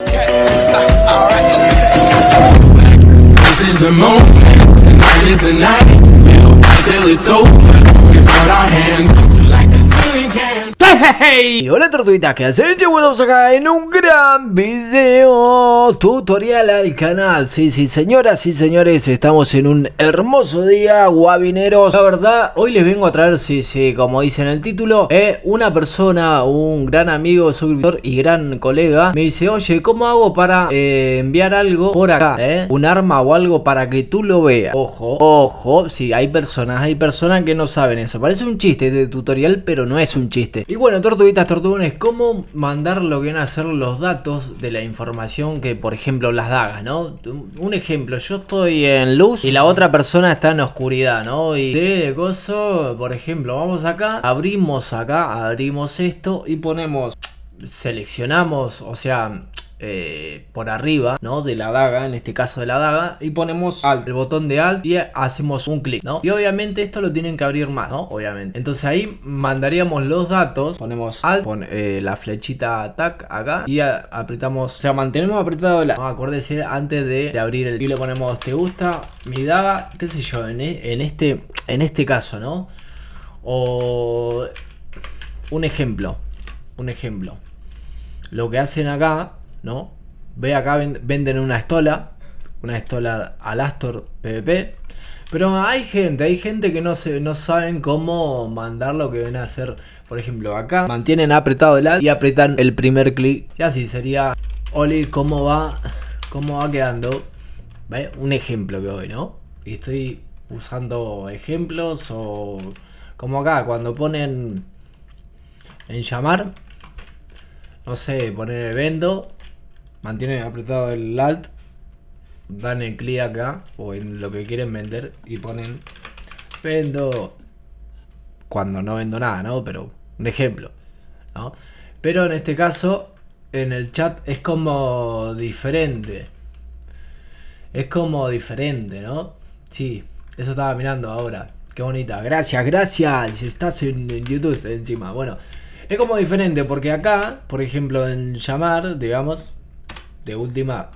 This is the moment, tonight is the night, we'll fight till it's over. Hola tortuguitas, ¿qué hacen? estamos acá en un gran video tutorial al canal Sí, sí, señoras y señores, estamos en un hermoso día, guabineros La verdad, hoy les vengo a traer, sí, sí, como dice en el título eh, Una persona, un gran amigo, suscriptor y gran colega Me dice, oye, ¿cómo hago para eh, enviar algo por acá? Eh? Un arma o algo para que tú lo veas Ojo, ojo, sí, hay personas, hay personas que no saben eso Parece un chiste de este tutorial, pero no es un chiste Y bueno, tortuguitas tortuguitas, tortugones, ¿cómo mandar lo que van a ser los datos de la información que, por ejemplo, las dagas, ¿no? Un ejemplo, yo estoy en luz y la otra persona está en oscuridad, ¿no? Y de gozo por ejemplo, vamos acá, abrimos acá, abrimos esto y ponemos, seleccionamos, o sea, eh, por arriba, ¿no? De la daga, en este caso de la daga, y ponemos Alt, el botón de Alt y hacemos un clic, ¿no? Y obviamente esto lo tienen que abrir más, ¿no? Obviamente. Entonces ahí mandaríamos los datos, ponemos Alt, eh, la flechita Attack acá y apretamos, o sea, mantenemos apretado la, no, acuérdese antes de, abrir el, y le ponemos te gusta, mi daga, qué sé yo, en, e, en este, en este caso, ¿no? O un ejemplo, un ejemplo. Lo que hacen acá ¿no? Ve acá, venden una estola, una estola Astor PvP. Pero hay gente, hay gente que no, se, no saben cómo mandar lo que ven a hacer. Por ejemplo, acá mantienen apretado el alt y apretan el primer clic. Y así sería, Oli, ¿cómo va? ¿Cómo va quedando? ¿Ve? Un ejemplo que doy, ¿no? Y estoy usando ejemplos o como acá, cuando ponen en llamar, no sé, poner vendo mantienen apretado el Alt, dan el clic acá o en lo que quieren vender y ponen vendo cuando no vendo nada, ¿no? Pero de ejemplo, ¿no? Pero en este caso, en el chat es como diferente. Es como diferente, ¿no? Sí, eso estaba mirando ahora. Qué bonita. Gracias, gracias. si Estás en YouTube encima. Bueno, es como diferente porque acá, por ejemplo, en llamar, digamos, de última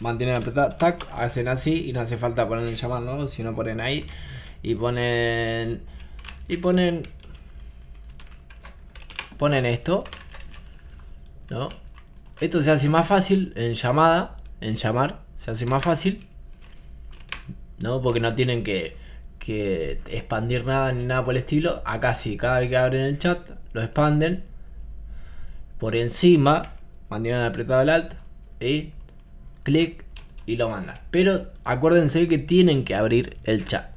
mantienen apretada, tac, hacen así y no hace falta poner el llamado, si no ponen ahí y ponen y ponen ponen esto, ¿no? Esto se hace más fácil en llamada, en llamar, se hace más fácil, ¿no? Porque no tienen que, que expandir nada ni nada por el estilo. Acá sí, cada vez que abren el chat lo expanden por encima mantienen apretado el alt y clic y lo mandan. Pero acuérdense que tienen que abrir el chat.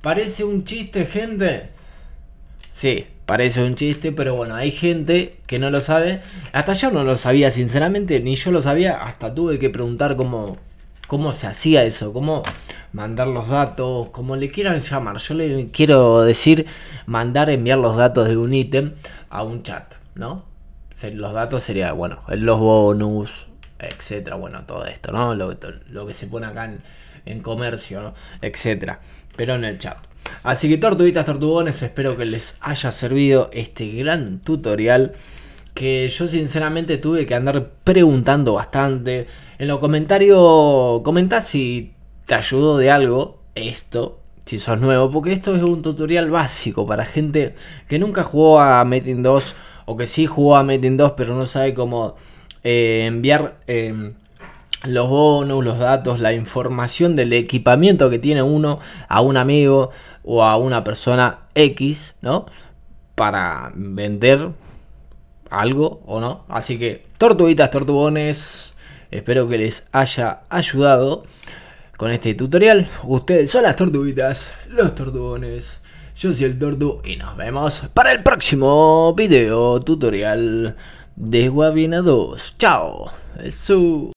¿Parece un chiste, gente? Sí, parece un chiste, pero bueno, hay gente que no lo sabe. Hasta yo no lo sabía, sinceramente, ni yo lo sabía. Hasta tuve que preguntar cómo, cómo se hacía eso, cómo mandar los datos, como le quieran llamar. Yo le quiero decir mandar, enviar los datos de un ítem a un chat, ¿no? los datos sería, bueno, los bonus, etcétera, bueno, todo esto, ¿no? Lo, que se pone acá en, comercio, ¿no? etcétera, pero en el chat. Así que tortuguitas, tortugones, espero que les haya servido este gran tutorial que yo sinceramente tuve que andar preguntando bastante. En los comentarios, comenta si te ayudó de algo esto, si sos nuevo, porque esto es un tutorial básico para gente que nunca jugó a Metin 2 o que sí jugó a Metin 2, pero no sabe cómo eh, enviar eh, los bonos los datos, la información del equipamiento que tiene uno a un amigo o a una persona X, ¿no? Para vender algo o no. Así que, tortuguitas, tortubones espero que les haya ayudado con este tutorial. Ustedes son las torduitas, los tortugones. Yo soy el tordo y nos vemos para el próximo video tutorial de Guavina 2. Chao. Eso.